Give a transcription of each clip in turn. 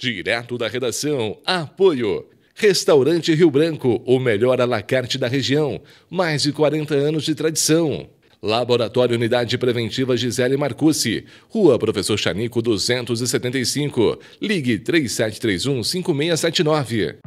Direto da redação, apoio. Restaurante Rio Branco, o melhor alacarte da região. Mais de 40 anos de tradição. Laboratório Unidade Preventiva Gisele Marcucci, Rua Professor Chanico 275, ligue 3731 5679.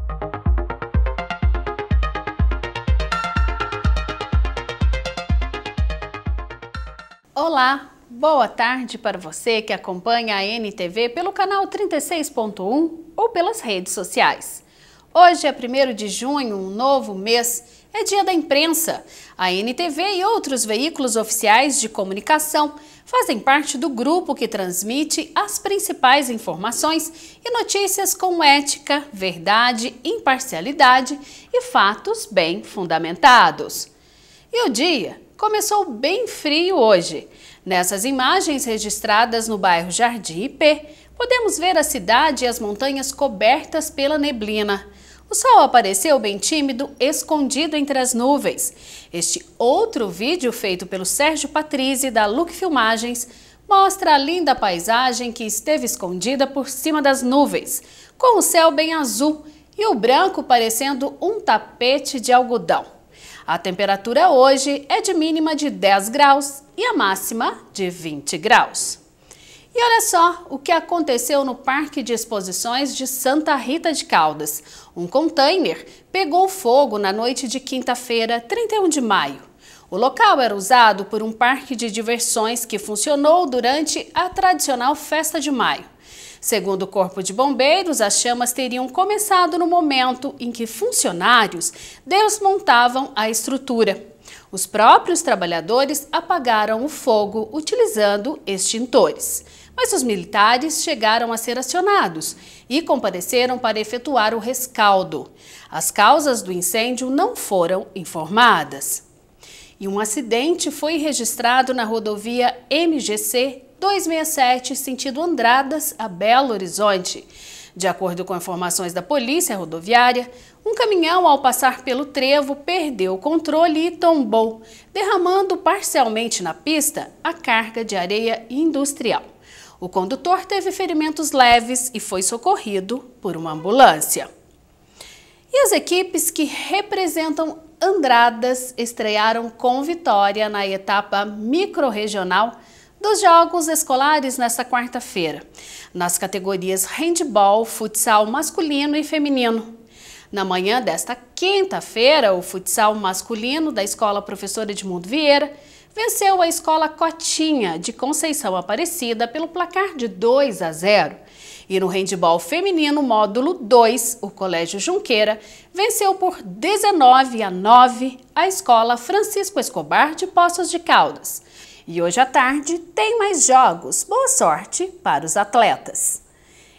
Olá, Boa tarde para você que acompanha a NTV pelo canal 36.1 ou pelas redes sociais. Hoje é 1 de junho, um novo mês, é dia da imprensa. A NTV e outros veículos oficiais de comunicação fazem parte do grupo que transmite as principais informações e notícias com ética, verdade, imparcialidade e fatos bem fundamentados. E o dia começou bem frio hoje. Nessas imagens registradas no bairro Jardim Ipê, podemos ver a cidade e as montanhas cobertas pela neblina. O sol apareceu bem tímido, escondido entre as nuvens. Este outro vídeo, feito pelo Sérgio Patrizzi, da Look Filmagens, mostra a linda paisagem que esteve escondida por cima das nuvens, com o céu bem azul e o branco parecendo um tapete de algodão. A temperatura hoje é de mínima de 10 graus e a máxima de 20 graus. E olha só o que aconteceu no Parque de Exposições de Santa Rita de Caldas. Um container pegou fogo na noite de quinta-feira, 31 de maio. O local era usado por um parque de diversões que funcionou durante a tradicional festa de maio. Segundo o Corpo de Bombeiros, as chamas teriam começado no momento em que funcionários desmontavam a estrutura. Os próprios trabalhadores apagaram o fogo utilizando extintores. Mas os militares chegaram a ser acionados e compareceram para efetuar o rescaldo. As causas do incêndio não foram informadas. E um acidente foi registrado na rodovia MGC 267, sentido Andradas a Belo Horizonte. De acordo com informações da Polícia Rodoviária, um caminhão, ao passar pelo trevo, perdeu o controle e tombou, derramando parcialmente na pista a carga de areia industrial. O condutor teve ferimentos leves e foi socorrido por uma ambulância. E as equipes que representam Andradas estrearam com vitória na etapa microrregional dos jogos escolares nesta quarta-feira, nas categorias handball, futsal masculino e feminino. Na manhã desta quinta-feira, o futsal masculino da Escola Professora Edmundo Vieira venceu a Escola Cotinha de Conceição Aparecida pelo placar de 2 a 0. E no handball feminino, módulo 2, o Colégio Junqueira venceu por 19 a 9 a Escola Francisco Escobar de Poços de Caldas. E hoje à tarde tem mais jogos. Boa sorte para os atletas.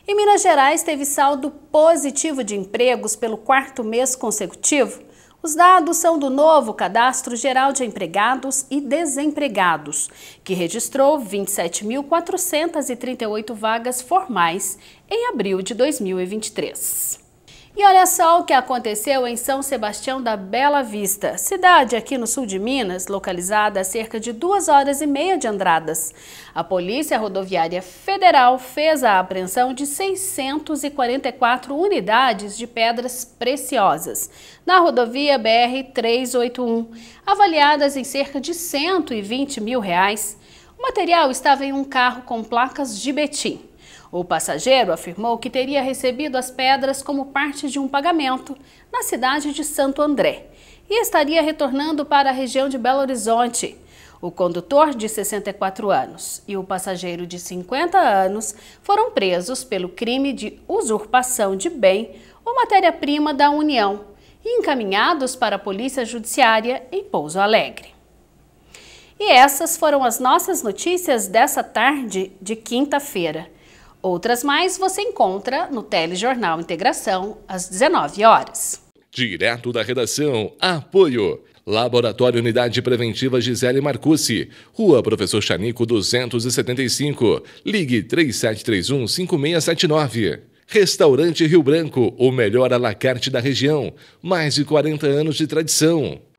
E Minas Gerais teve saldo positivo de empregos pelo quarto mês consecutivo. Os dados são do novo Cadastro Geral de Empregados e Desempregados, que registrou 27.438 vagas formais em abril de 2023. E olha só o que aconteceu em São Sebastião da Bela Vista, cidade aqui no sul de Minas, localizada a cerca de duas horas e meia de Andradas. A Polícia Rodoviária Federal fez a apreensão de 644 unidades de pedras preciosas na rodovia BR-381, avaliadas em cerca de 120 mil reais. O material estava em um carro com placas de Betim. O passageiro afirmou que teria recebido as pedras como parte de um pagamento na cidade de Santo André e estaria retornando para a região de Belo Horizonte. O condutor, de 64 anos, e o passageiro, de 50 anos, foram presos pelo crime de usurpação de bem ou matéria-prima da União e encaminhados para a Polícia Judiciária em Pouso Alegre. E essas foram as nossas notícias dessa tarde de quinta-feira. Outras mais você encontra no Telejornal Integração, às 19 horas. Direto da redação, apoio. Laboratório Unidade Preventiva Gisele Marcucci, Rua Professor Chanico 275, ligue 3731 5679. Restaurante Rio Branco, o melhor alacarte da região, mais de 40 anos de tradição.